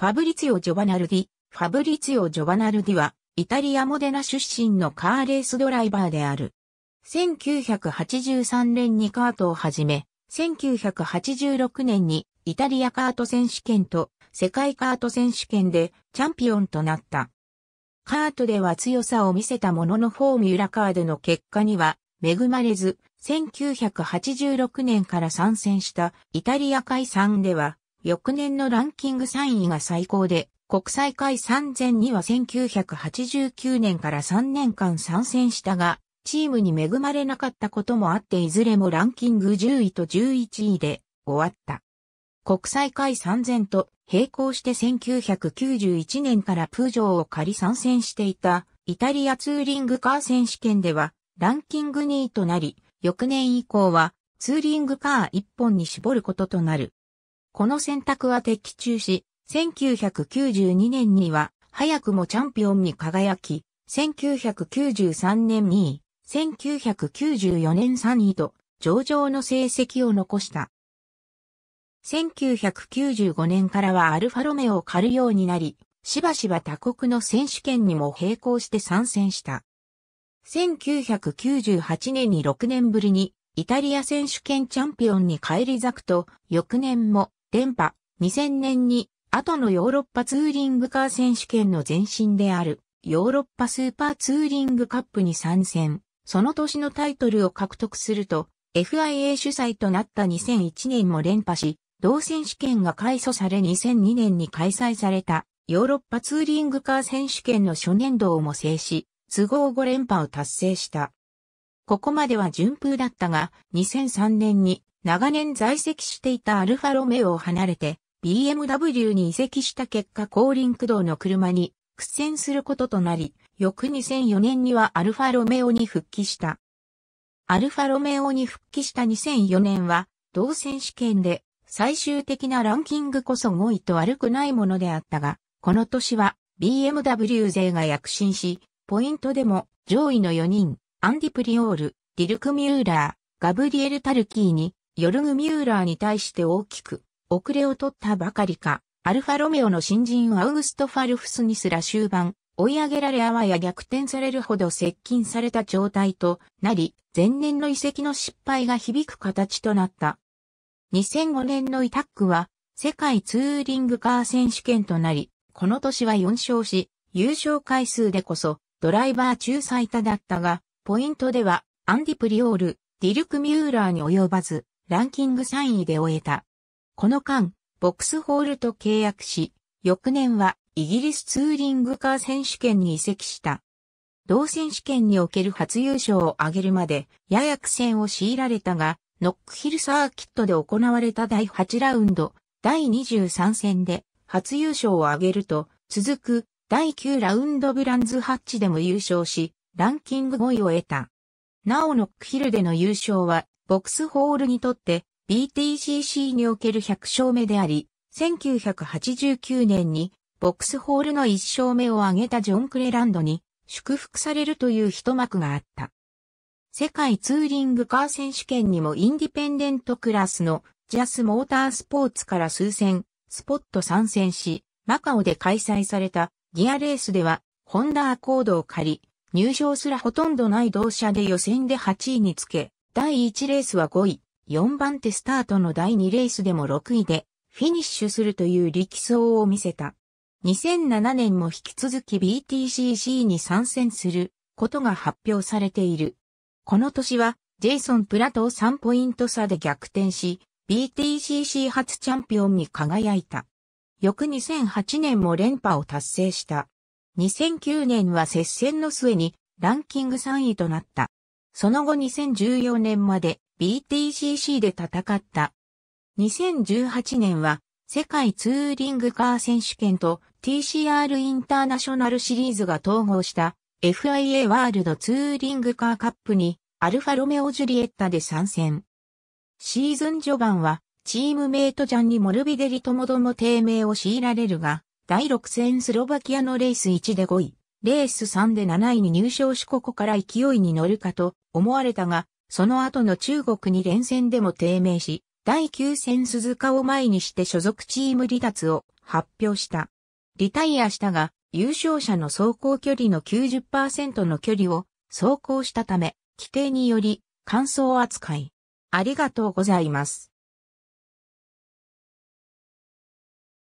ファブリツィオ・ジョバナルディ。ファブリツィオ・ジョバナルディは、イタリア・モデナ出身のカーレースドライバーである。1983年にカートを始め、1986年にイタリアカート選手権と世界カート選手権でチャンピオンとなった。カートでは強さを見せたもののフォーミュラカーでの結果には恵まれず、1986年から参戦したイタリア海産では翌年のランキング3位が最高で、国際会3000には1989年から3年間参戦したが、チームに恵まれなかったこともあっていずれもランキング10位と11位で終わった。国際会3000と並行して1991年からプージョーを借り参戦していたイタリアツーリングカー選手権ではランキング2位となり、翌年以降はツーリングカー1本に絞ることとなる。この選択は的中し、1992年には早くもチャンピオンに輝き、1993年2位、1994年3位と上々の成績を残した。1995年からはアルファロメオを狩るようになり、しばしば他国の選手権にも並行して参戦した。1998年に6年ぶりにイタリア選手権チャンピオンに返り咲くと、翌年も連覇、2000年に、後のヨーロッパツーリングカー選手権の前身である、ヨーロッパスーパーツーリングカップに参戦。その年のタイトルを獲得すると、FIA 主催となった2001年も連覇し、同選手権が開祖され2002年に開催されたヨーロッパツーリングカー選手権の初年度をも制し、都合5連覇を達成した。ここまでは順風だったが、2003年に長年在籍していたアルファロメオを離れて BMW に移籍した結果後輪駆動の車に苦戦することとなり、翌2004年にはアルファロメオに復帰した。アルファロメオに復帰した2004年は、同選手権で最終的なランキングこそ5位と悪くないものであったが、この年は BMW 勢が躍進し、ポイントでも上位の4人、アンディ・プリオール、ディルク・ミューラー、ガブリエル・タルキーにヨルグ・ミューラーに対して大きく、遅れを取ったばかりか、アルファロメオの新人アウグスト・ファルフスにすら終盤、追い上げられあわや逆転されるほど接近された状態となり、前年の遺跡の失敗が響く形となった。2005年のイタックは、世界ツーリングカー選手権となり、この年は4勝し、優勝回数でこそ、ドライバー中最多だったが、ポイントでは、アンディ・プリオール、ディルク・ミューラーに及ばず、ランキング3位で終えた。この間、ボックスホールと契約し、翌年はイギリスツーリングカー選手権に移籍した。同選手権における初優勝を挙げるまで、やや苦戦を強いられたが、ノックヒルサーキットで行われた第8ラウンド、第23戦で初優勝を挙げると、続く第9ラウンドブランズハッチでも優勝し、ランキング5位を得た。なおノックヒルでの優勝はボックスホールにとって BTCC における100勝目であり、1989年にボックスホールの1勝目を挙げたジョン・クレランドに祝福されるという一幕があった。世界ツーリングカー選手権にもインディペンデントクラスのジャスモータースポーツから数戦、スポット参戦し、マカオで開催されたギアレースでは、ホンダアコードを借り、入賞すらほとんどない同社で予選で8位につけ、第1レースは5位、4番手スタートの第2レースでも6位で、フィニッシュするという力走を見せた。2007年も引き続き BTCC に参戦することが発表されている。この年は、ジェイソン・プラトを3ポイント差で逆転し、BTCC 初チャンピオンに輝いた。翌2008年も連覇を達成した。2009年は接戦の末にランキング3位となった。その後2014年まで BTCC で戦った。2018年は世界ツーリングカー選手権と TCR インターナショナルシリーズが統合した FIA ワールドツーリングカーカップにアルファロメオ・ジュリエッタで参戦。シーズン序盤はチームメイトジャンにモルビデリともども低迷を強いられるが、第6戦スロバキアのレース1で5位。レース3で7位に入賞しここから勢いに乗るかと思われたが、その後の中国に連戦でも低迷し、第9戦鈴鹿を前にして所属チーム離脱を発表した。リタイアしたが、優勝者の走行距離の90%の距離を走行したため、規定により、乾燥扱い。ありがとうございます。